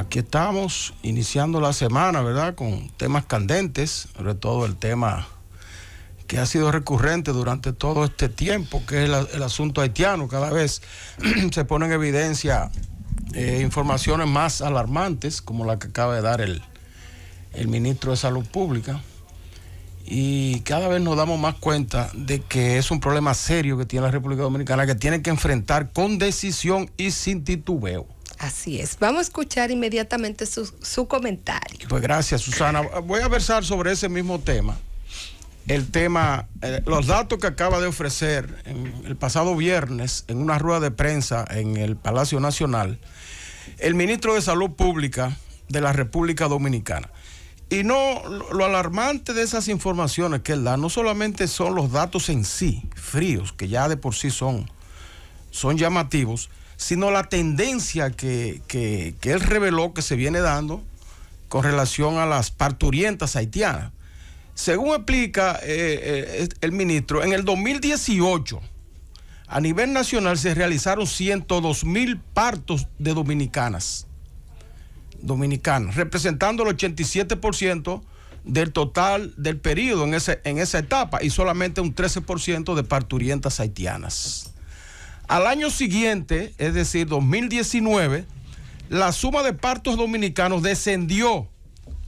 Aquí estamos iniciando la semana, ¿verdad? Con temas candentes, sobre todo el tema que ha sido recurrente durante todo este tiempo, que es el, asunto haitiano. Cada vez se ponen en evidencia eh, informaciones más alarmantes, como la que acaba de dar el ministro de Salud Pública. Y cada vez nos damos más cuenta de que es un problema serio que tiene la República Dominicana, que tiene que enfrentar con decisión y sin titubeo. Así es. Vamos a escuchar inmediatamente su, comentario. Pues gracias, Susana. Voy a versar sobre ese mismo tema. El tema, eh, los datos que acaba de ofrecer el pasado viernes en una rueda de prensa en el Palacio Nacional, el ministro de Salud Pública de la República Dominicana. Y no, lo alarmante de esas informaciones que él da, no solamente son los datos en sí, fríos, que ya de por sí son, son llamativos, sino la tendencia que, él reveló que se viene dando con relación a las parturientas haitianas. Según explica eh, eh, el ministro, en el 2018 a nivel nacional se realizaron 102 mil partos de dominicanas, dominicanas, representando el 87% del total del periodo en, en esa etapa y solamente un 13% de parturientas haitianas. Al año siguiente, es decir, 2019, la suma de partos dominicanos descendió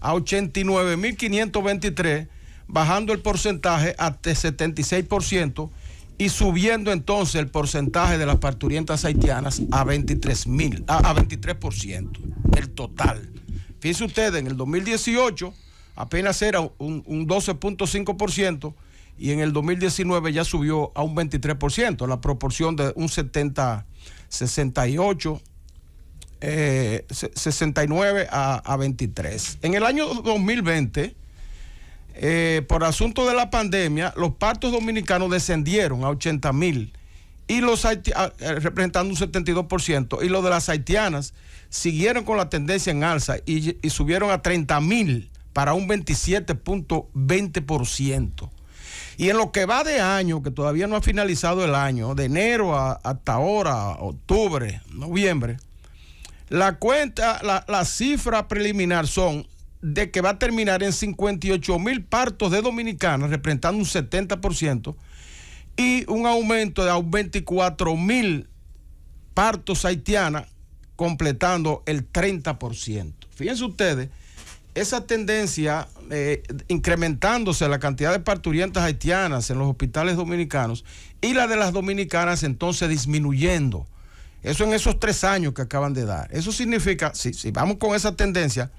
a 89.523, bajando el porcentaje hasta 76% y subiendo entonces el porcentaje de las parturientas haitianas a 23 El total. Fíjense ustedes, en el 2018 apenas era un 12.5%, y en el 2019 ya subió a un 23%, la proporción de un 70, 68, 69 a, 23. En el año 2020, eh, por asunto de la pandemia, los partos dominicanos descendieron a 80 mil y los eh, representando un 72%, y los de las haitianas siguieron con la tendencia en alza y, y subieron a 30 mil para un 27.20%. Y en lo que va de año, que todavía no ha finalizado el año, de enero hasta ahora, octubre, noviembre, la cuenta, la, cifra preliminar son de que va a terminar en 58 mil partos de dominicanas, representando un 70%, y un aumento de 24 mil partos haitianas, completando el 30%. Fíjense ustedes esa tendencia, eh, incrementándose la cantidad de parturientas haitianas en los hospitales dominicanos y la de las dominicanas entonces disminuyendo. Eso en esos tres años que acaban de dar. Eso significa, si, si vamos con esa tendencia,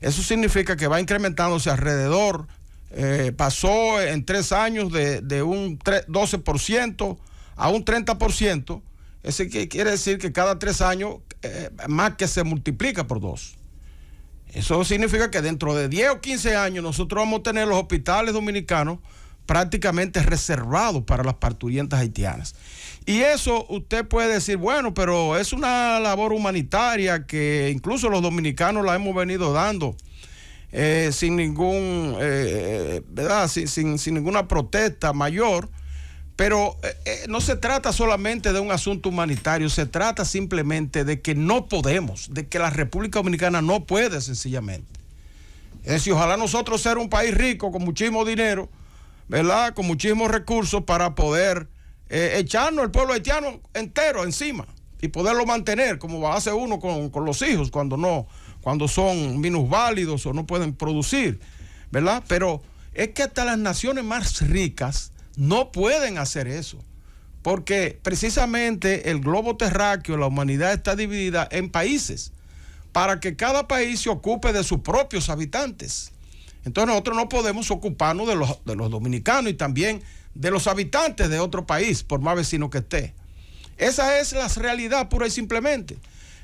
eso significa que va incrementándose alrededor, eh, pasó en tres años de, un 12% a un 30%. eso quiere decir que cada tres años eh, más que se multiplica por dos. Eso significa que dentro de 10 o 15 años nosotros vamos a tener los hospitales dominicanos prácticamente reservados para las parturientas haitianas. Y eso usted puede decir, bueno, pero es una labor humanitaria que incluso los dominicanos la hemos venido dando eh, sin ningún, eh, eh, sin, ninguna protesta mayor. Pero eh, eh, no se trata solamente de un asunto humanitario, se trata simplemente de que no podemos, de que la República Dominicana no puede sencillamente. Es decir, ojalá nosotros ser un país rico con muchísimo dinero, ¿verdad? Con muchísimos recursos para poder eh, echarnos el pueblo haitiano entero encima y poderlo mantener, como hace uno con, con los hijos cuando no, cuando son minusválidos o no pueden producir, ¿verdad? Pero es que hasta las naciones más ricas no pueden hacer eso, porque precisamente el globo terráqueo, la humanidad está dividida en países, para que cada país se ocupe de sus propios habitantes. Entonces nosotros no podemos ocuparnos de los, dominicanos y también de los habitantes de otro país, por más vecino que esté. Esa es la realidad pura y simplemente.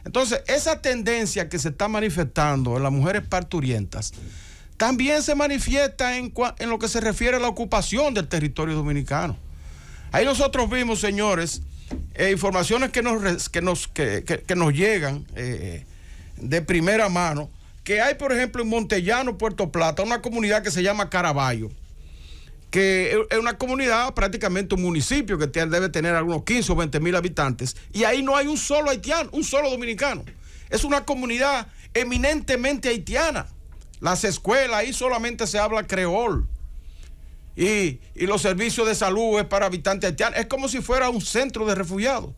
Entonces, esa tendencia que se está manifestando en las mujeres parturientas, también se manifiesta en, lo que se refiere a la ocupación del territorio dominicano. Ahí nosotros vimos, señores, eh, informaciones que nos, llegan eh, de primera mano, que hay, por ejemplo, en Montellano, Puerto Plata, una comunidad que se llama Caraballo, que es una comunidad, prácticamente un municipio que debe tener algunos 15 o 20 mil habitantes, y ahí no hay un solo haitiano, un solo dominicano. Es una comunidad eminentemente haitiana las escuelas, ahí solamente se habla creol. Y, y los servicios de salud es para habitantes haitianos. Es como si fuera un centro de refugiados.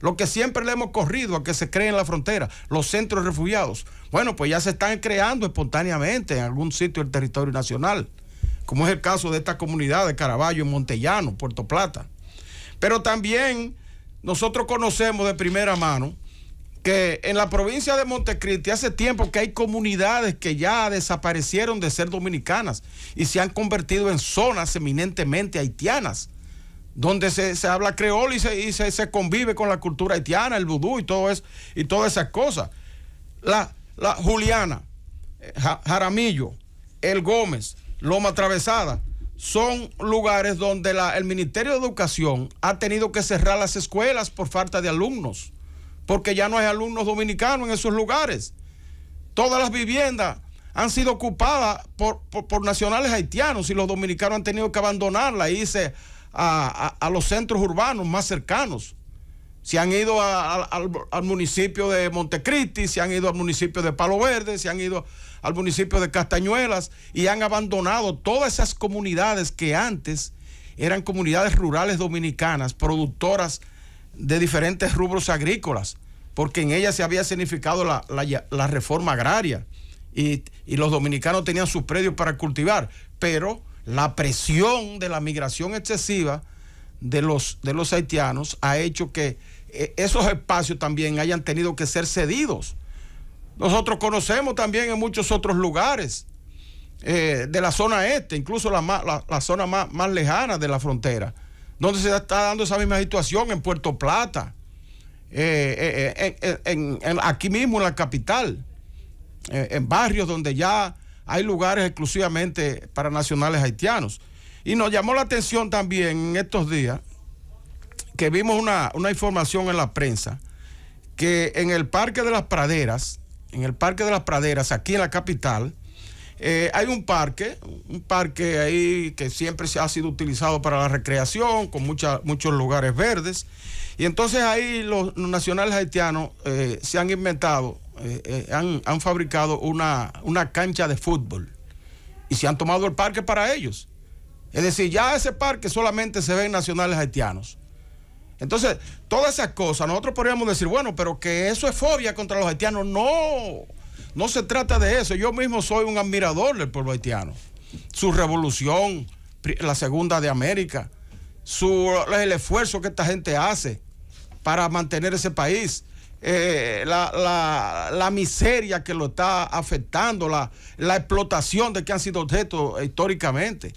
Lo que siempre le hemos corrido a que se creen en la frontera, los centros de refugiados. Bueno, pues ya se están creando espontáneamente en algún sitio del territorio nacional, como es el caso de esta comunidad de Caraballo, en Montellano, Puerto Plata. Pero también nosotros conocemos de primera mano que en la provincia de Montecristi hace tiempo que hay comunidades que ya desaparecieron de ser dominicanas y se han convertido en zonas eminentemente haitianas, donde se, habla creol y, se, se, convive con la cultura haitiana, el vudú y, todo eso, y todas esas cosas. La, la Juliana, eh, Jaramillo, El Gómez, Loma Atravesada, son lugares donde el Ministerio de Educación ha tenido que cerrar las escuelas por falta de alumnos porque ya no hay alumnos dominicanos en esos lugares. Todas las viviendas han sido ocupadas por, nacionales haitianos y los dominicanos han tenido que abandonarla e irse a, los centros urbanos más cercanos. Se han ido al, al, municipio de Montecristi, se han ido al municipio de Palo Verde, se han ido al municipio de Castañuelas y han abandonado todas esas comunidades que antes eran comunidades rurales dominicanas, productoras de diferentes rubros agrícolas, porque en ella se había significado la, reforma agraria y, los dominicanos tenían sus predios para cultivar, pero la presión de la migración excesiva de los, de los haitianos ha hecho que eh, esos espacios también hayan tenido que ser cedidos. Nosotros conocemos también en muchos otros lugares eh, de la zona este, incluso la, zona más, más lejana de la frontera donde se está dando esa misma situación, en Puerto Plata, eh, eh, eh, aquí mismo en la capital, en barrios donde ya hay lugares exclusivamente para nacionales haitianos. Y nos llamó la atención también en estos días que vimos una, una información en la prensa que en el Parque de las Praderas, en el Parque de las Praderas, aquí en la capital, eh, hay un parque, un parque ahí que siempre se ha sido utilizado para la recreación, con muchos lugares verdes. Y entonces ahí los nacionales haitianos eh, se han inventado, eh, han, fabricado una, una cancha de fútbol y se han tomado el parque para ellos. Es decir, ya ese parque solamente se ven nacionales haitianos. Entonces, todas esas cosas, nosotros podríamos decir, bueno, pero que eso es fobia contra los haitianos. No, no se trata de eso. Yo mismo soy un admirador del pueblo haitiano. Su revolución, la segunda de América, su, el esfuerzo que esta gente hace para mantener ese país, eh, la, miseria que lo está afectando, la, la explotación de que han sido objeto históricamente.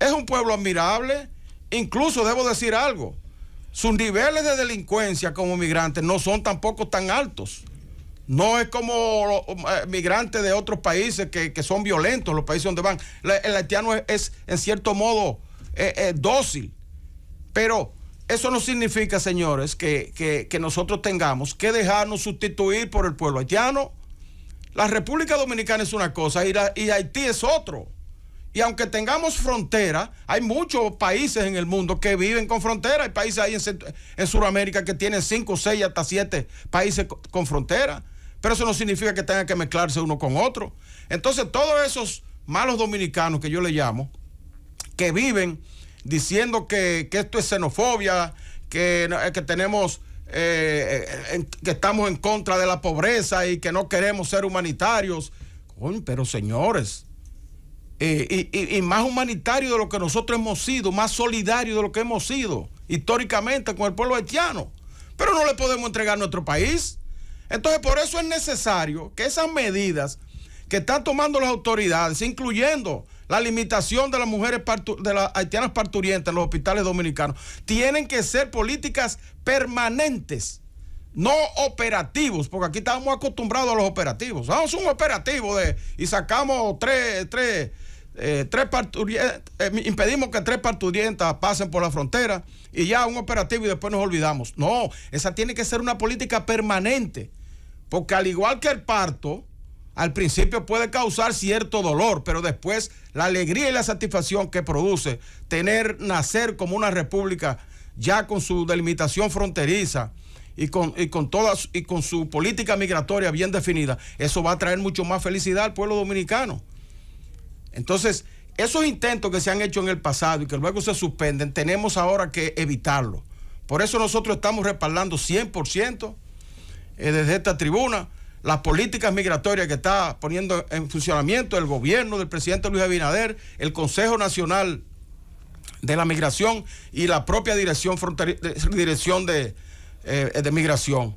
Es un pueblo admirable. Incluso debo decir algo, sus niveles de delincuencia como migrantes no son tampoco tan altos. No es como los eh, migrantes de otros países que, son violentos, los países donde van. El haitiano es, en cierto modo, eh, eh, dócil. Pero eso no significa, señores, que, nosotros tengamos que dejarnos sustituir por el pueblo haitiano. La República Dominicana es una cosa y, Haití es otro. Y aunque tengamos frontera, hay muchos países en el mundo que viven con frontera. Hay países ahí en, en Sudamérica que tienen 5, 6, hasta 7 países con frontera. Pero eso no significa que tengan que mezclarse uno con otro. Entonces, todos esos malos dominicanos que yo le llamo, que viven diciendo que, esto es xenofobia, que, eh, tenemos, eh, eh, que estamos en contra de la pobreza y que no queremos ser humanitarios. pero señores, y, más humanitario de lo que nosotros hemos sido, más solidario de lo que hemos sido históricamente con el pueblo haitiano. Pero no le podemos entregar nuestro país. Entonces, por eso es necesario que esas medidas que están tomando las autoridades, incluyendo la limitación de las mujeres de las haitianas parturientas en los hospitales dominicanos, tienen que ser políticas permanentes, no operativos, porque aquí estamos acostumbrados a los operativos. Vamos a un operativo de, y sacamos tres, tres, eh, tres parturientas, eh, impedimos que tres parturientas pasen por la frontera y ya un operativo y después nos olvidamos. No, esa tiene que ser una política permanente porque al igual que el parto, al principio puede causar cierto dolor, pero después la alegría y la satisfacción que produce tener, nacer como una república ya con su delimitación fronteriza y con, todas y con su política migratoria bien definida, eso va a traer mucho más felicidad al pueblo dominicano. Entonces, esos intentos que se han hecho en el pasado y que luego se suspenden, tenemos ahora que evitarlo. Por eso nosotros estamos respaldando 100% desde esta tribuna las políticas migratorias que está poniendo en funcionamiento el gobierno del presidente Luis Abinader, el Consejo Nacional de la Migración y la propia Dirección, dirección de, eh, de Migración.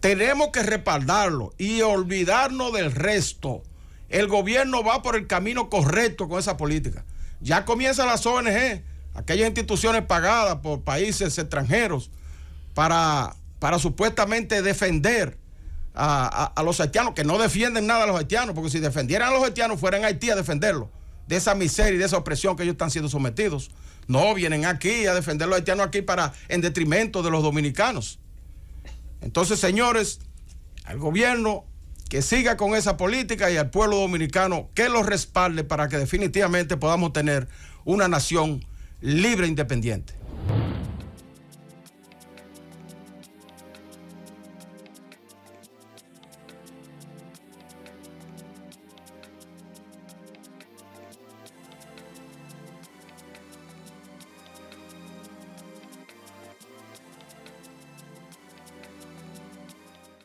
Tenemos que respaldarlo y olvidarnos del resto. El gobierno va por el camino correcto con esa política. Ya comienzan las ONG, aquellas instituciones pagadas por países extranjeros para para supuestamente defender a, los haitianos, que no defienden nada a los haitianos, porque si defendieran a los haitianos fueran a Haití a defenderlos, de esa miseria y de esa opresión que ellos están siendo sometidos. No, vienen aquí a defender a los haitianos aquí para, en detrimento de los dominicanos. Entonces, señores, al gobierno que siga con esa política y al pueblo dominicano que los respalde para que definitivamente podamos tener una nación libre e independiente.